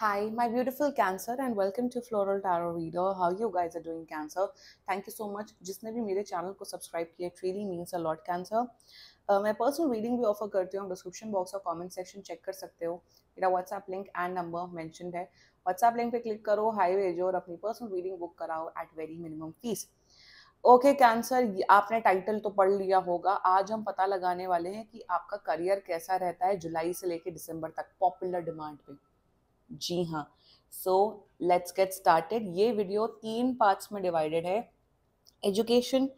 Hi, my beautiful Cancer, and welcome to Floral Tarot Reader. How you guys are doing, Cancer? Thank you so much. जिसने भी मेरे channel ko subscribe kiya it really means a lot, Cancer. Uh, मैं personal reading भी offer करती हूँ description box और comment section check कर सकते हो मेरा WhatsApp link and number mention है व्हाट्सएप लिंक पे क्लिक करो हाई भेजो और अपनी पर्सनल रीडिंग बुक कराओ at very minimum fees okay Cancer आपने टाइटल तो पढ़ लिया होगा आज हम पता लगाने वाले हैं कि आपका करियर कैसा रहता है जुलाई से लेकर दिसंबर तक पॉपुलर डिमांड पे जी हाँ सो लेट्स गेट स्टार्टेड ये वीडियो तीन पार्ट्स में डिवाइडेड है एजुकेशन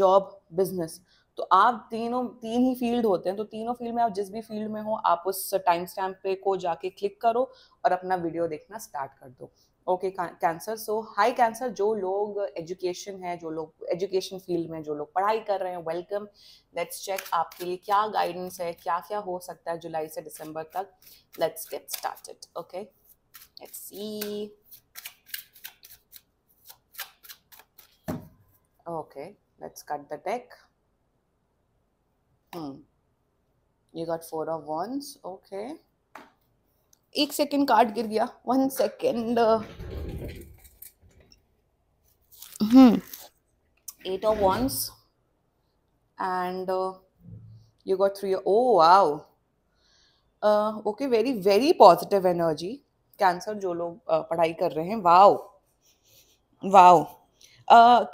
जॉब बिजनेस तो आप तीनों तीन ही फील्ड होते हैं तो तीनों फील्ड में आप जिस भी फील्ड में हो आप उस टाइम स्टैम्प पे को जाके क्लिक करो और अपना वीडियो देखना स्टार्ट कर दो okay Cancer so hi Cancer जो लोग एजुकेशन है जो लोग एजुकेशन फील्ड में जो लोग पढ़ाई कर रहे हैं वेलकम लेट्स चेक आपके लिए क्या गाइडेंस है क्या क्या हो सकता है जुलाई से दिसंबर तक let's get started okay let's see okay let's cut the deck hmm you got एक सेकेंड कार्ड गिर गया one second eight of wands and you got three oh wow okay very very positive energy Cancer जो लोग uh, पढ़ाई कर रहे हैं wow wow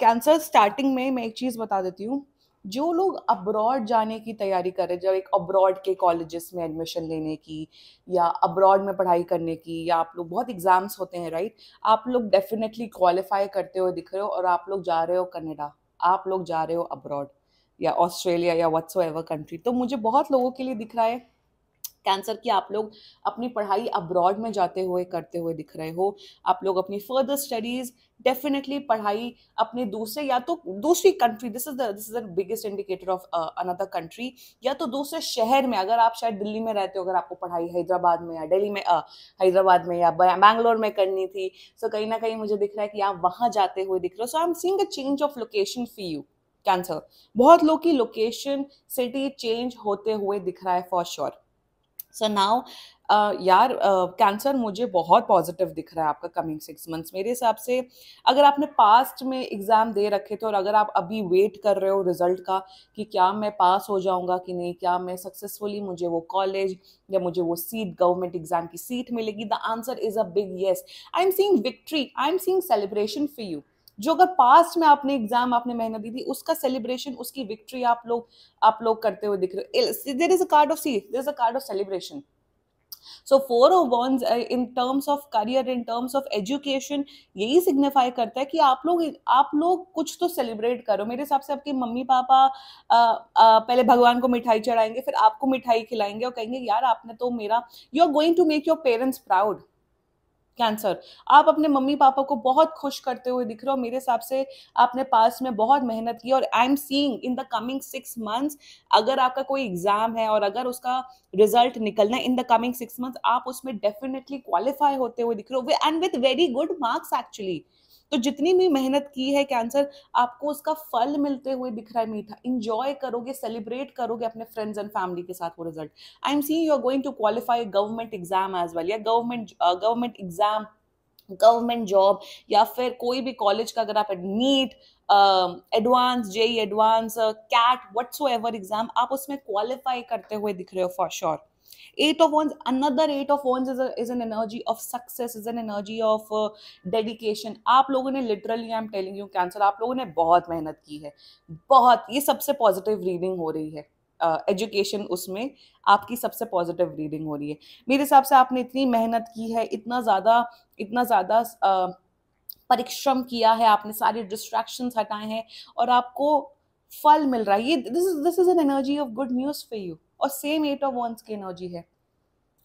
cancer starting में मैं एक चीज़ बता देती हूँ जो लोग अब्रॉड जाने की तैयारी कर रहे हैं जब एक अब्रॉड के कॉलेजेस में एडमिशन लेने की या अब्रॉड में पढ़ाई करने की या आप लोग बहुत एग्ज़ाम्स होते हैं राइट आप लोग डेफिनेटली क्वालिफाई करते हुए दिख रहे हो और आप लोग जा रहे हो कनाडा आप लोग जा रहे हो अब्रॉड या ऑस्ट्रेलिया या वट्स कंट्री तो मुझे बहुत लोगों के लिए दिख रहा है कैंसर की आप लोग अपनी पढ़ाई अब्रॉड में जाते हुए करते हुए दिख रहे हो आप लोग अपनी फर्दर स्टडीज़ डेफिनेटली पढ़ाई अपने दूसरे या तो दूसरी country this is this is the biggest indicator of another country या तो दूसरे शहर में अगर आप शायद दिल्ली में रहते हो अगर आपको पढ़ाई हैदराबाद में या डेली में हैदराबाद में या बैंगलोर में करनी थी सो कहीं ना कहीं मुझे दिख रहा है कि आप वहाँ जाते हुए दिख रहे हो so I am seeing a change of location for you Cancer बहुत लोग की लोकेशन सिटी चेंज होते हुए दिख रहा है for sure sure. So now uh, यार कैंसर uh, मुझे बहुत पॉजिटिव दिख रहा है आपका कमिंग सिक्स मंथ्स मेरे हिसाब से अगर आपने पास्ट में एग्ज़ाम दे रखे थे और अगर आप अभी वेट कर रहे हो रिजल्ट का कि क्या मैं पास हो जाऊंगा कि नहीं क्या मैं सक्सेसफुली मुझे वो कॉलेज या मुझे वो सीट गवर्नमेंट एग्ज़ाम की सीट मिलेगी the answer is a big yes I am seeing victory I am seeing celebration for you जो अगर पास्ट में आपने एग्जाम आपने मेहनत दी थी उसका सेलिब्रेशन उसकी विक्ट्री आप लोग आप लोग करते हुए दिख रहे there is a card of see there is a card of celebration so four of wands in terms of career in terms of education यही सिग्निफाई करता है कि आप लोग आप लोग कुछ तो सेलिब्रेट करो मेरे हिसाब से आपके मम्मी पापा आ, आ, पहले भगवान को मिठाई चढ़ाएंगे फिर आपको मिठाई खिलाएंगे और कहेंगे यार आपने तो मेरा you are going to make your parents proud Cancer आप अपने मम्मी पापा को बहुत खुश करते हुए दिख रहे हो मेरे हिसाब से आपने पास में बहुत मेहनत की और I am seeing in the coming six months अगर आपका कोई एग्जाम है और अगर उसका रिजल्ट निकलना in the coming six months आप उसमें डेफिनेटली क्वालिफाई होते हुए दिख रहे हो and with very good marks actually तो जितनी भी मेहनत की है कैंसर आपको उसका फल मिलते हुए दिख रहा है मीठा इंजॉय करोगे सेलिब्रेट करोगे अपने फ्रेंड्स एंड फैमिली के साथ वो result I am see you are going to qualify government exam as well या government government exam government job या फिर कोई भी कॉलेज का अगर आप NEET advance JEE advance CAT what's exam आप उसमें क्वालिफाई करते हुए दिख रहे हो for sure sure. eight of wands another eight of wands is, a, is an energy of success is an energy of uh, dedication आप लोगों ने literally I am telling you Cancer आप लोगों ने बहुत मेहनत की है बहुत ये सबसे positive reading हो रही है एजुकेशन uh, उसमें आपकी सबसे पॉजिटिव रीडिंग हो रही है मेरे हिसाब से आपने इतनी मेहनत की है इतना ज़्यादा इतना ज़्यादा uh, परिश्रम किया है आपने सारे डिस्ट्रैक्शन हटाए हैं और आपको फल मिल रहा है ये this is this is an energy of good news for you और सेम एट ऑफ वंस की एनर्जी है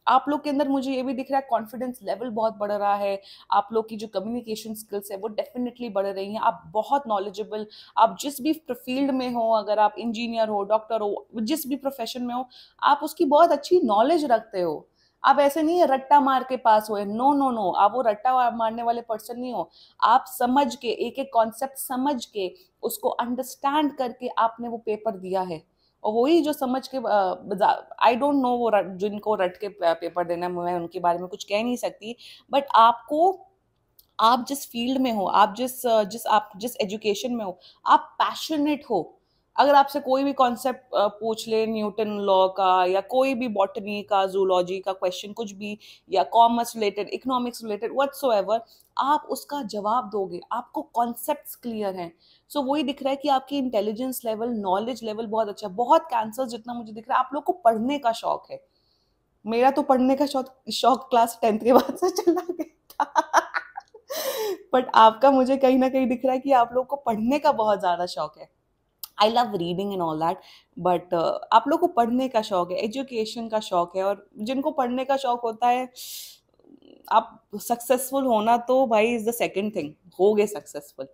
आप लोग के अंदर मुझे ये भी दिख रहा है कॉन्फिडेंस लेवल बहुत बढ़ रहा है आप लोग की जो कम्युनिकेशन स्किल्स है वो डेफिनेटली बढ़ रही हैं आप बहुत नॉलेजेबल आप जिस भी फील्ड में हो अगर आप इंजीनियर हो डॉक्टर हो जिस भी प्रोफेशन में हो आप उसकी बहुत अच्छी नॉलेज रखते हो आप ऐसे नहीं है रट्टा मार के पास हुए नो नो नो आप वो रट्टा मारने वाले पर्सन नहीं हो आप समझ के एक एक कॉन्सेप्ट समझ के उसको अंडरस्टैंड करके आपने वो पेपर दिया है और वही जो समझ के आई डोंट नो वो जिनको रट के पेपर देना मैं उनके बारे में कुछ कह नहीं सकती बट आपको आप जिस फील्ड में हो आप जिस जिस आप जिस एजुकेशन में हो आप पैशनेट हो अगर आपसे कोई भी कॉन्सेप्ट पूछ ले न्यूटन लॉ का या कोई भी बॉटनी का जूलॉजी का क्वेश्चन कुछ भी या commerce related economics related what आप उसका जवाब दोगे आपको कॉन्सेप्ट क्लियर हैं सो so, वही दिख रहा है कि आपकी इंटेलिजेंस लेवल नॉलेज लेवल बहुत अच्छा बहुत कैंसर जितना मुझे दिख रहा है आप लोग को पढ़ने का शौक है मेरा तो पढ़ने का शौक शौक क्लास टेंथ के बाद से चला गया था बट आपका मुझे कहीं ना कहीं दिख रहा है कि आप लोग को पढ़ने का बहुत ज़्यादा शौक है I love reading and all that but आप लोग को पढ़ने का शौक है एजुकेशन का शौक है और जिनको पढ़ने का शौक होता है आप सक्सेसफुल होना तो भाई इज़ द सेकेंड थिंग हो गए successful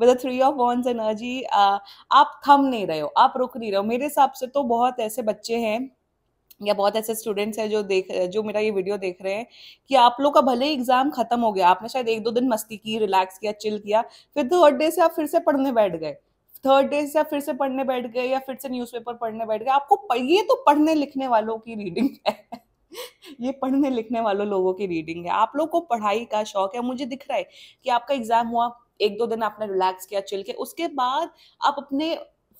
with the three of wands energy आप थम नहीं रहे हो आप रुक नहीं रहे हो मेरे हिसाब से तो बहुत ऐसे बच्चे हैं या बहुत ऐसे स्टूडेंट्स हैं जो देख जो मेरा ये वीडियो देख रहे हैं कि आप लोग का भले ही एग्जाम खत्म हो गया आपने शायद एक दो दिन मस्ती की रिलैक्स किया चिल किया फिर थर्ड तो डे से आप फिर से पढ़ने बैठ गए थर्ड डे से फिर से पढ़ने बैठ गए या फिर से न्यूज़पेपर पढ़ने बैठ गए आपको ये तो पढ़ने लिखने वालों की रीडिंग है ये पढ़ने लिखने वालों लोगों की रीडिंग है आप लोग को पढ़ाई का शौक है मुझे दिख रहा है कि आपका एग्जाम हुआ एक दो दिन आपने रिलैक्स किया चिल के उसके बाद आप अपने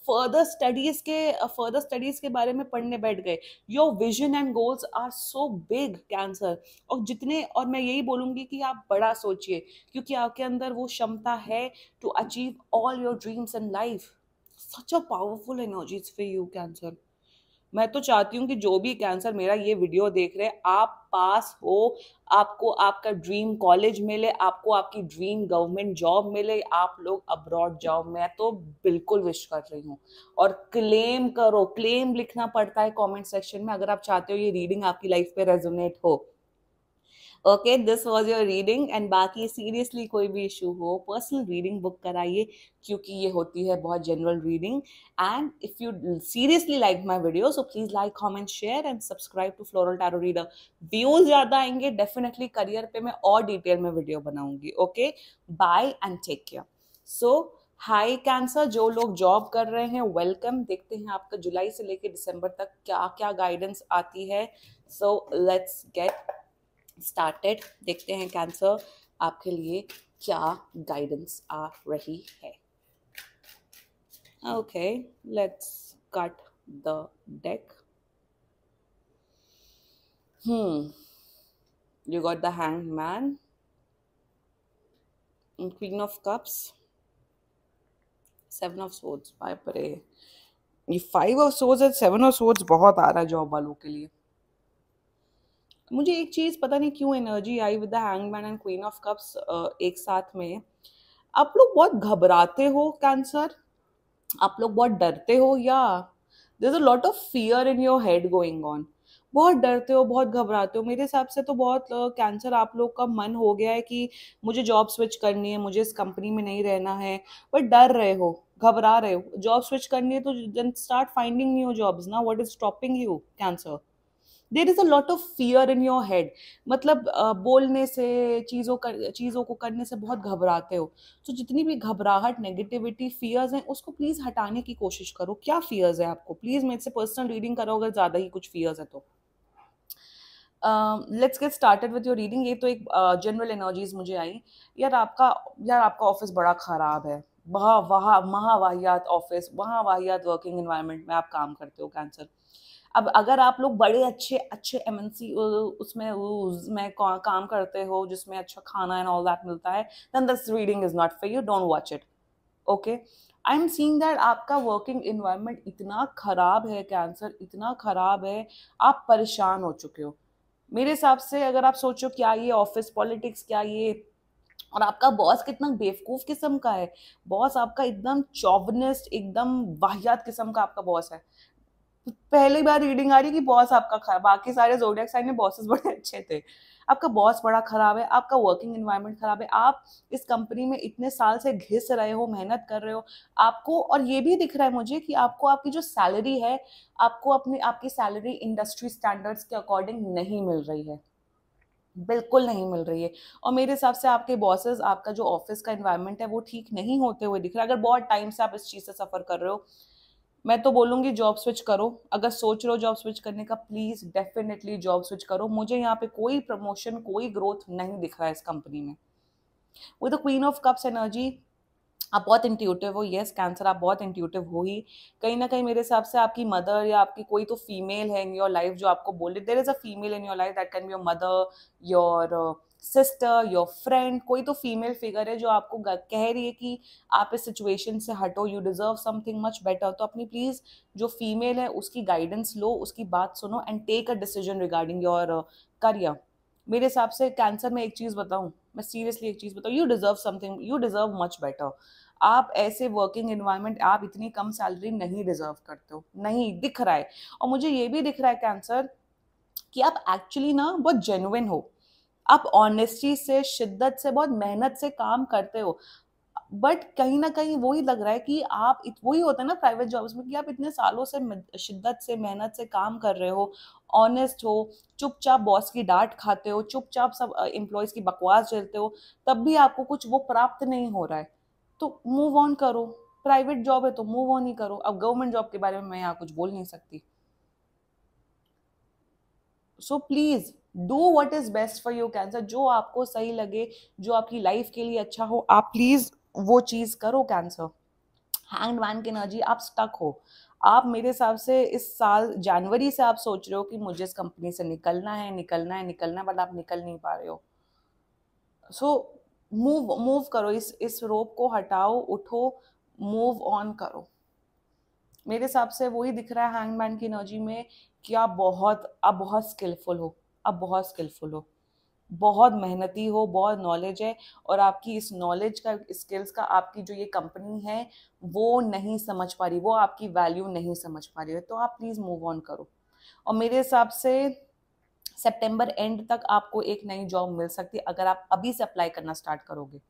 फर्दर स्टडीज के फर्दर uh, स्टडीज के बारे में पढ़ने बैठ गए your vision and goals are so big Cancer और जितने और मैं यही बोलूँगी कि आप बड़ा सोचिए क्योंकि आपके अंदर वो क्षमता है to achieve all your dreams and life such a powerful energies for you Cancer मैं तो चाहती हूँ कि जो भी कैंसर मेरा ये वीडियो देख रहे आप पास हो आपको आपका ड्रीम कॉलेज मिले आपको आपकी ड्रीम गवर्नमेंट जॉब मिले आप लोग अब्रॉड जाओ मैं तो बिल्कुल विश कर रही हूँ और क्लेम करो क्लेम लिखना पड़ता है कमेंट सेक्शन में अगर आप चाहते हो ये रीडिंग आपकी लाइफ पे रेजोनेट हो okay this was your reading and बाकी सीरियसली कोई भी इशू हो पर्सनल रीडिंग बुक कराइए क्योंकि ये होती है बहुत general reading and if you seriously like my video so please like comment share and subscribe to floral tarot reader views ज़्यादा आएंगे डेफिनेटली करियर पे मैं और डिटेल में वीडियो बनाऊंगी okay bye and take care so hi Cancer जो लोग job कर रहे हैं वेलकम देखते हैं आपका जुलाई से लेकर दिसंबर तक क्या क्या गाइडेंस आती है सो लेट्स गेट स्टार्टेड देखते हैं कैंसर आपके लिए क्या गाइडेंस आ रही है okay let's cut the deck hmm you got the hangman queen of cups seven of swords बाय परे ये five of swords and seven of swords बहुत आ रहा है जॉब वालों के लिए मुझे एक चीज़ पता नहीं क्यों एनर्जी आई with the man and queen of cups एक साथ में आप लोग बहुत घबराते हो कैंसर आप लोग बहुत डरते हो या there a lot of fear in your head going on बहुत डरते हो बहुत घबराते हो मेरे हिसाब से तो बहुत कैंसर आप लोग का मन हो गया है कि मुझे जॉब स्विच करनी है मुझे इस कंपनी में नहीं रहना है बट डर रहे हो घबरा रहे हो जॉब स्विच करनी है तो जन स्टार्ट फाइंडिंग न्यू जॉब्स ना what is stopping you cancer there is मतलब, a lot of fear in your head मतलब बोलने से चीज़ों कर चीज़ों को करने से बहुत घबराते हो तो जितनी भी घबराहट नेगेटिविटी फियर्स हैं उसको प्लीज़ हटाने की कोशिश करो क्या फियर्स है आपको प्लीज़ मेरे से पर्सनल रीडिंग करो अगर ज़्यादा ही कुछ फियर्स है तो let's get started with your reading ये तो एक जनरल uh, एनर्जीज मुझे आई यार आपका यार आपका ऑफिस बड़ा ख़राब है महावाहियात ऑफिस महावाहियात वाहियात वर्किंग एनवायरनमेंट में आप काम करते हो कैंसर अब अगर आप लोग बड़े अच्छे अच्छे एम उसमें उसमें काम करते हो जिसमें अच्छा खाना एंड ऑल दैट मिलता है then this reading is not for you don't watch it okay I am seeing that आपका वर्किंग इन्वायरमेंट इतना ख़राब है कैंसर इतना ख़राब है आप परेशान हो चुके हो मेरे हिसाब से अगर आप सोचो क्या ये ऑफिस पॉलिटिक्स क्या ये और आपका बॉस कितना बेवकूफ़ किस्म का है बॉस आपका एकदम चौवनिस्ट एकदम वाहियात किस्म का आपका बॉस है पहली बार रीडिंग आ रही कि बॉस आपका खराब बाकी सारे जोडियक साइन में बॉसेस बड़े अच्छे थे आपका बॉस बड़ा खराब है आपका वर्किंग एनवायरनमेंट खराब है आप इस कंपनी में इतने साल से घिस रहे हो मेहनत कर रहे हो आपको और ये भी दिख रहा है मुझे कि आपको आपकी जो सैलरी है आपको अपनी आपकी सैलरी इंडस्ट्री स्टैंडर्ड्स के अकॉर्डिंग नहीं मिल रही है बिल्कुल नहीं मिल रही है और मेरे हिसाब से आपके बॉसेस आपका जो ऑफिस का इन्वायरमेंट है वो ठीक नहीं होते हुए दिख रहा है अगर बहुत टाइम से आप इस चीज़ से सफ़र कर रहे हो मैं तो बोलूँगी जॉब स्विच करो अगर सोच रहे हो जॉब स्विच करने का प्लीज़ डेफिनेटली जॉब स्विच करो मुझे यहाँ पे कोई प्रमोशन कोई ग्रोथ नहीं दिख रहा है इस कंपनी में with queen of cups energy आप बहुत इंट्यूटिव हो येस कैंसर आप बहुत इंट्यूटिव हो ही कहीं ना कहीं मेरे हिसाब से आपकी मदर या आपकी कोई तो फीमेल है इन योर लाइफ जो आपको बोले there is a female in your life that can be your mother your sister your friend कोई तो फीमेल फिगर है जो आपको कह रही है कि आप इस सिचुएशन से हटो you deserve something much better तो अपनी प्लीज़ जो फीमेल है उसकी गाइडेंस लो उसकी बात सुनो and take a decision regarding your career मेरे हिसाब से कैंसर में एक चीज़ बताऊँ मैं सीरियसली एक चीज़ बताऊँ you deserve something you deserve much better आप ऐसे वर्किंग एनवायरनमेंट आप इतनी कम सैलरी नहीं डिज़र्व करते हो नहीं दिख रहा है और मुझे ये भी दिख रहा है कैंसर कि आप एक्चुअली ना बहुत जेनुइन हो आप ऑनेस्टी से शिद्दत से बहुत मेहनत से काम करते हो बट कहीं ना कहीं वही लग रहा है कि आप वही होता है ना प्राइवेट जॉब्स में कि आप इतने सालों से शिद्दत से मेहनत से काम कर रहे हो ऑनेस्ट हो चुपचाप बॉस की डांट खाते हो चुपचाप सब एम्प्लॉयज़ की बकवास झेलते हो तब भी आपको कुछ वो प्राप्त नहीं हो रहा है तो मूव ऑन करो प्राइवेट जॉब है तो मूव ऑन ही करो अब गवर्नमेंट जॉब के बारे में मैं यहाँ कुछ बोल नहीं सकती so please do what is best for your cancer जो आपको सही लगे जो आपकी लाइफ के लिए अच्छा हो आप प्लीज़ वो चीज़ करो कैंसर हैंड वैन के ना जी आप स्टक हो आप मेरे हिसाब से इस साल जनवरी से आप सोच रहे हो कि मुझे इस कंपनी से निकलना है निकलना है निकलना है बट आप निकल नहीं पा रहे हो सो मूव मूव करो इस इस रोप को हटाओ उठो मूव ऑन करो मेरे हिसाब से वही दिख रहा है हैंगमैन की एनर्जी में कि आप बहुत आप बहुत स्किलफुल हो आप बहुत स्किलफुल हो बहुत मेहनती हो बहुत नॉलेज है और आपकी इस नॉलेज का स्किल्स का आपकी जो ये कंपनी है वो नहीं समझ पा रही वो आपकी वैल्यू नहीं समझ पा रही है तो आप प्लीज़ मूव ऑन करो और मेरे हिसाब से सितंबर एंड तक आपको एक नई जॉब मिल सकती है अगर आप अभी से अप्लाई करना स्टार्ट करोगे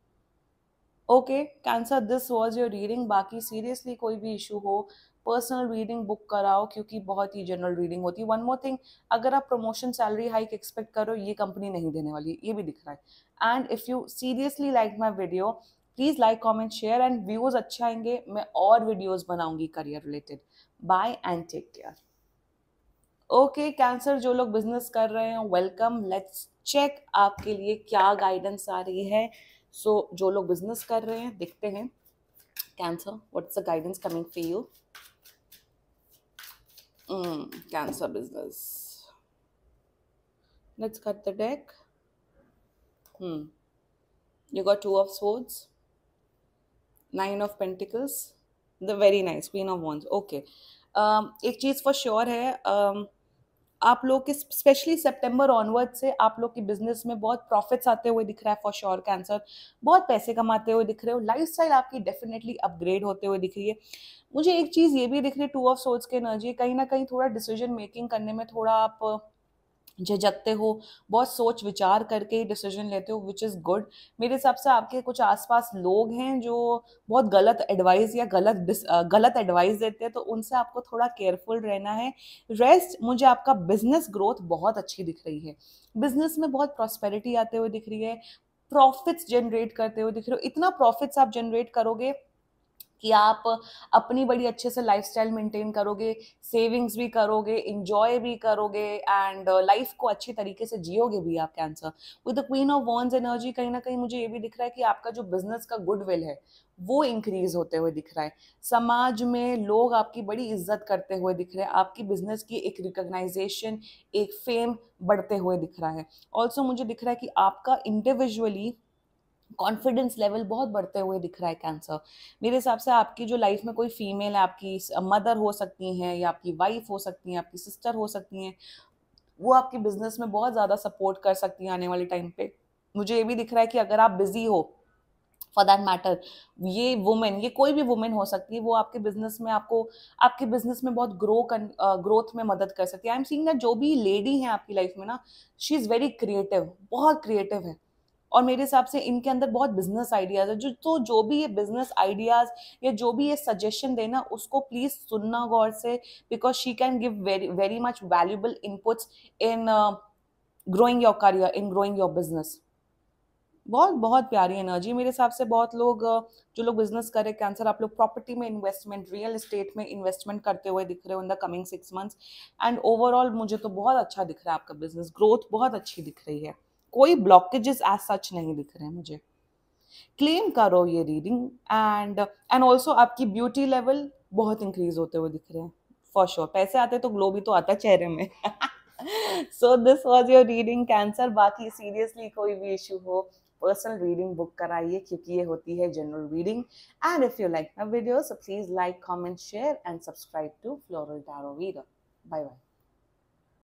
okay cancer this was your reading बाकी सीरियसली कोई भी इशू हो पर्सनल रीडिंग बुक कराओ क्योंकि बहुत ही जनरल रीडिंग होती है वन मोर थिंग अगर आप प्रमोशन सैलरी हाइक एक्सपेक्ट करो ये कंपनी नहीं देने वाली ये भी दिख रहा है and if you seriously like my video please like comment share and views अच्छे आएंगे मैं और वीडियोज़ बनाऊंगी career related bye and take care okay cancer जो लोग बिजनेस कर रहे हैं वेलकम लेट्स चेक आपके लिए क्या गाइडेंस आ रही है सो so, जो लोग बिजनेस कर रहे हैं देखते हैं cancer what's the guidance coming for you Mm, cancer business. Let's cut the deck. Hmm. You got two of swords, nine of pentacles, the very nice queen of wands. Okay. Um, एक चीज for sure है um, आप लोग के specially September onward से आप लोग की बिजनेस में बहुत प्रॉफिट्स आते हुए दिख रहा है फॉर श्योर कैंसर बहुत पैसे कमाते हुए दिख रहे हो लाइफ आपकी डेफिनेटली अपग्रेड होते हुए दिख रही है मुझे एक चीज़ ये भी दिख रही है टू ऑफ सोर्स के एनर्जी कहीं ना कहीं थोड़ा डिसीजन मेकिंग करने में थोड़ा आप झकते हो बहुत सोच विचार करके ही डिसीजन लेते हो विच इज़ गुड मेरे हिसाब से आपके कुछ आसपास लोग हैं जो बहुत गलत एडवाइस या गलत गलत एडवाइस देते हैं तो उनसे आपको थोड़ा केयरफुल रहना है रेस्ट मुझे आपका बिजनेस ग्रोथ बहुत अच्छी दिख रही है बिजनेस में बहुत प्रॉस्पेरिटी आते हुए दिख रही है प्रॉफिट्स जनरेट करते हुए दिख रहे हो इतना प्रॉफिट्स आप जनरेट करोगे कि आप अपनी बड़ी अच्छे से लाइफ स्टाइल मेंटेन करोगे सेविंग्स भी करोगे इंजॉय भी करोगे एंड लाइफ uh, को अच्छी तरीके से जियोगे भी आप cancer with the queen of wands energy कहीं ना कहीं मुझे ये भी दिख रहा है कि आपका जो बिजनेस का गुडविल है वो इंक्रीज होते हुए दिख रहा है समाज में लोग आपकी बड़ी इज्जत करते हुए दिख रहे हैं आपकी बिजनेस की एक रिकग्नाइजेशन एक फेम बढ़ते हुए दिख रहा है ऑल्सो मुझे दिख रहा है कि आपका इंडिविजुअली कॉन्फिडेंस लेवल बहुत बढ़ते हुए दिख रहा है कैंसर मेरे हिसाब से आपकी जो लाइफ में कोई फीमेल है आपकी मदर हो सकती हैं या आपकी वाइफ हो सकती हैं आपकी सिस्टर हो सकती हैं वो आपके बिजनेस में बहुत ज़्यादा सपोर्ट कर सकती हैं आने वाले टाइम पे मुझे ये भी दिख रहा है कि अगर आप बिजी हो फॉर दैट मैटर ये वुमेन ये कोई भी वुमेन हो सकती है वो आपके बिजनेस में आपको आपके बिजनेस में बहुत ग्रो कर ग्रोथ में मदद कर सकती है आई एम सींग जो भी लेडी है आपकी लाइफ में ना शी इज़ वेरी क्रिएटिव बहुत क्रिएटिव है और मेरे हिसाब से इनके अंदर बहुत बिजनेस आइडियाज है जो तो जो भी ये बिजनेस आइडियाज या जो भी ये सजेशन देना उसको प्लीज सुनना गौर से because she can give very very much valuable inputs in growing your career in growing your business बहुत बहुत प्यारी एनर्जी मेरे हिसाब से बहुत लोग uh, जो लोग बिजनेस करें कैंसर आप लोग प्रॉपर्टी में इन्वेस्टमेंट रियल इस्टेट में इन्वेस्टमेंट करते हुए दिख रहे हो in the coming six months and overall मुझे तो बहुत अच्छा दिख रहा है आपका बिजनेस ग्रोथ बहुत अच्छी दिख रही है कोई ब्लॉकेजेस एज सच नहीं दिख रहे मुझे क्लेम करो ये रीडिंग एंड एंड ऑल्सो आपकी ब्यूटी लेवल बहुत इंक्रीज होते हुए दिख रहे हैं फॉर श्योर पैसे आते तो ग्लो भी तो आता चेहरे में so this was your reading cancer बाकी सीरियसली कोई भी इशू हो पर्सनल रीडिंग बुक कराइए क्योंकि ये होती है general reading and if you like my video so please like comment share and subscribe to floral Tarot bye bye